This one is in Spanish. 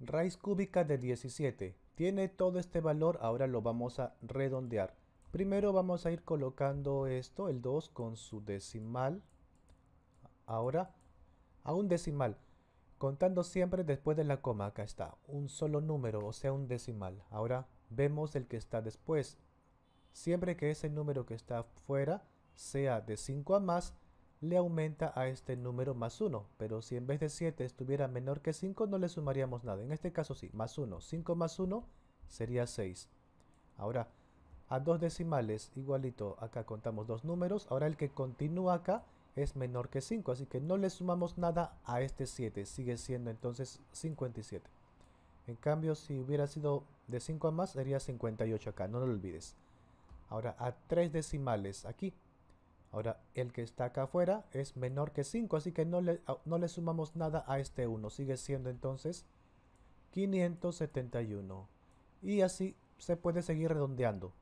Raíz cúbica de 17. Tiene todo este valor, ahora lo vamos a redondear. Primero vamos a ir colocando esto, el 2 con su decimal. Ahora a un decimal. Contando siempre después de la coma, acá está, un solo número, o sea un decimal. Ahora vemos el que está después. Siempre que ese número que está afuera sea de 5 a más, le aumenta a este número más 1, pero si en vez de 7 estuviera menor que 5 no le sumaríamos nada, en este caso sí, más 1, 5 más 1 sería 6. Ahora, a dos decimales igualito, acá contamos dos números, ahora el que continúa acá es menor que 5, así que no le sumamos nada a este 7, sigue siendo entonces 57. En cambio, si hubiera sido de 5 a más, sería 58 acá, no lo olvides. Ahora, a tres decimales aquí, Ahora, el que está acá afuera es menor que 5, así que no le, no le sumamos nada a este 1. Sigue siendo entonces 571. Y así se puede seguir redondeando.